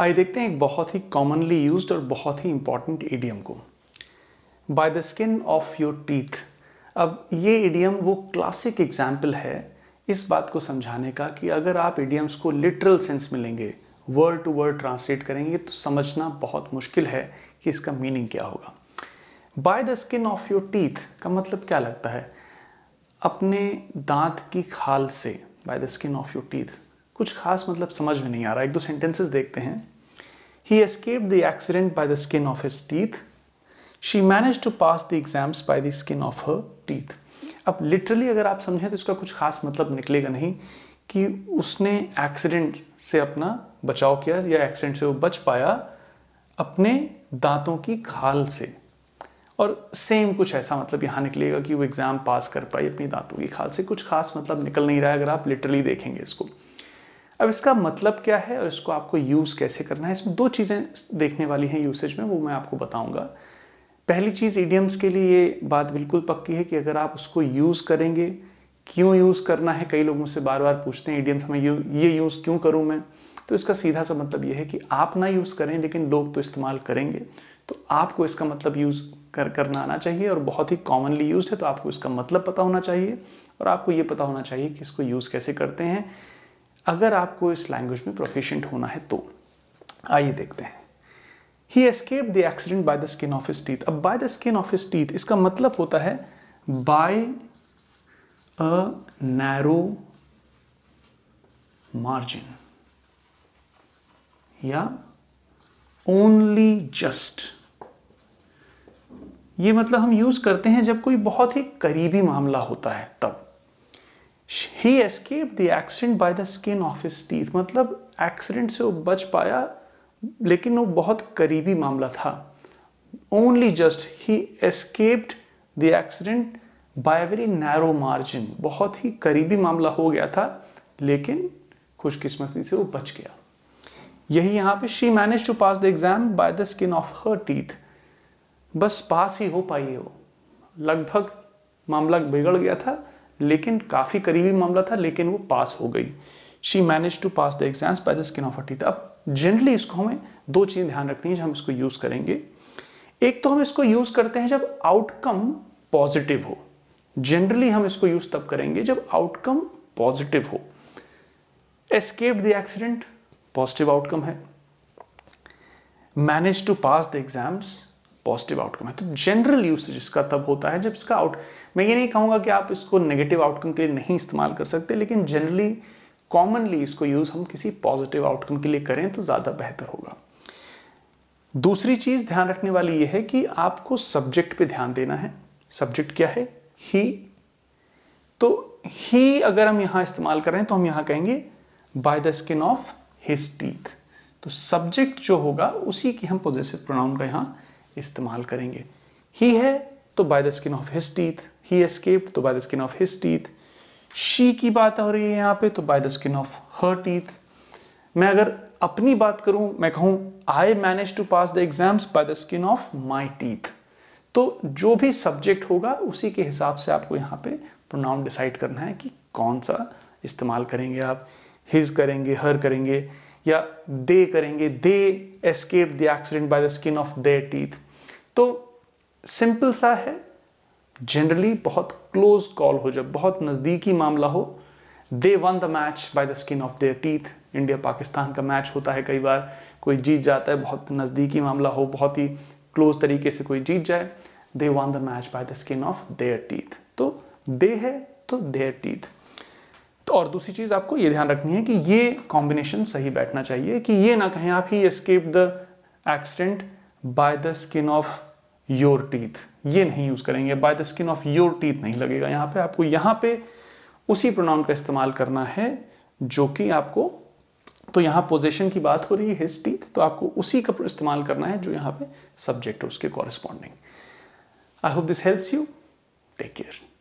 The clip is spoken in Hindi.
आइए देखते हैं एक बहुत ही कॉमनली यूज और बहुत ही इंपॉर्टेंट एडियम को by the skin of your teeth अब ये एडियम वो क्लासिक एग्जाम्पल है इस बात को समझाने का कि अगर आप एडियम्स को लिटरल सेंस में लेंगे वर्ड टू वर्ड ट्रांसलेट करेंगे तो समझना बहुत मुश्किल है कि इसका मीनिंग क्या होगा by the skin of your teeth का मतलब क्या लगता है अपने दांत की खाल से by the skin of your teeth कुछ खास मतलब समझ में नहीं आ रहा एक दो सेंटेंसेस देखते हैं he escape the accident by the skin of his teeth she manage to pass the exams by the skin of her teeth अब लिटरली अगर आप समझें तो इसका कुछ खास मतलब निकलेगा नहीं कि उसने एक्सीडेंट से अपना बचाव किया या एक्सीडेंट से वो बच पाया अपने दांतों की खाल से और सेम कुछ ऐसा मतलब यहाँ निकलेगा कि वो एग्ज़ाम पास कर पाई अपनी दांतों की खाल से कुछ खास मतलब निकल नहीं रहा है अगर आप लिटरली देखेंगे इसको अब इसका मतलब क्या है और इसको आपको यूज़ कैसे करना है इसमें दो चीज़ें देखने वाली हैं यूसेज में वो मैं आपको बताऊंगा पहली चीज़ ईडियम्स के लिए ये बात बिल्कुल पक्की है कि अगर आप उसको यूज़ करेंगे क्यों यूज़ करना है कई लोग मुझसे बार बार पूछते हैं ईडियम्स में ये यूज़ क्यों करूँ मैं तो इसका सीधा सा मतलब ये है कि आप ना यूज़ करें लेकिन लोग तो इस्तेमाल करेंगे तो आपको इसका मतलब यूज़ कर करना आना चाहिए और बहुत ही कॉमनली यूज है तो आपको इसका मतलब पता होना चाहिए और आपको ये पता होना चाहिए कि इसको यूज़ कैसे करते हैं अगर आपको इस लैंग्वेज में प्रोफिशेंट होना है तो आइए देखते हैं he escape the accident by the skin of his teeth अब by the skin of his teeth इसका मतलब होता है बाय अ नैरो मार्जिन या ओनली जस्ट ये मतलब हम यूज करते हैं जब कोई बहुत ही करीबी मामला होता है तब he escape the accident by the skin of his teeth मतलब एक्सीडेंट से वो बच पाया लेकिन वो बहुत करीबी मामला था only just he escaped the accident by very narrow margin बहुत ही करीबी मामला हो गया था लेकिन खुशकिस्मती से वो बच गया यही यहाँ पे she manage to pass the exam by the skin of her teeth बस पास ही हो पाई है वो लगभग मामला बिगड़ गया था लेकिन काफ़ी करीबी मामला था लेकिन वो पास हो गई she manage to pass the exams by the skin of teeth अब जनरली इसको हमें दो चीज़ें ध्यान रखनी है जब हम इसको यूज़ करेंगे एक तो हम इसको यूज़ करते हैं जब आउटकम पॉजिटिव हो जनरली हम इसको यूज़ तब करेंगे जब आउटकम पॉजिटिव हो escape the accident positive outcome है manage to pass the exams positive outcome है तो जनरल यूसेज इसका तब होता है जब इसका आउट मैं ये नहीं कहूँगा कि आप इसको नेगेटिव आउटकम के लिए नहीं इस्तेमाल कर सकते लेकिन जनरली कॉमनली इसको यूज़ हम किसी पॉजिटिव आउटकम के लिए करें तो ज़्यादा बेहतर होगा दूसरी चीज़ ध्यान रखने वाली यह है कि आपको सब्जेक्ट पे ध्यान देना है सब्जेक्ट क्या है ही तो ही अगर हम यहाँ इस्तेमाल करें तो हम यहाँ कहेंगे by the skin of his teeth तो सब्जेक्ट जो होगा उसी की हम पोजेसिव प्रोनाउन का यहाँ इस्तेमाल करेंगे ही है तो by the skin of his teeth he escaped तो by the skin of his teeth she की बात हो रही है यहाँ पे तो by the skin of her teeth मैं अगर अपनी बात करूं मैं कहूं I manage to pass the exams by the skin of my teeth तो जो भी सब्जेक्ट होगा उसी के हिसाब से आपको यहाँ पे प्रोनाउन डिसाइड करना है कि कौन सा इस्तेमाल करेंगे आप हिज करेंगे हर करेंगे या दे करेंगे they escape the accident by the skin of their teeth तो सिंपल सा है जनरली बहुत क्लोज कॉल हो जब बहुत नज़दीकी मामला हो they won the match by the skin of their teeth India Pakistan का मैच होता है कई बार कोई जीत जाता है बहुत नज़दीकी मामला हो बहुत ही क्लोज तरीके से कोई जीत जाए they won the match by the skin of their teeth तो दे है तो देयर टीथ तो और दूसरी चीज़ आपको ये ध्यान रखनी है कि ये कॉम्बिनेशन सही बैठना चाहिए कि ये ना कहें आप he escape the accident by the skin of your teeth ये नहीं यूज़ करेंगे by the skin of your teeth नहीं लगेगा यहां पे आपको यहां पे उसी प्रोनाउन का इस्तेमाल करना है जो कि आपको तो यहां पोजेशन की बात हो रही है हिज टीथ तो आपको उसी का इस्तेमाल करना है जो यहां पे सब्जेक्ट है उसके corresponding I hope this helps you take care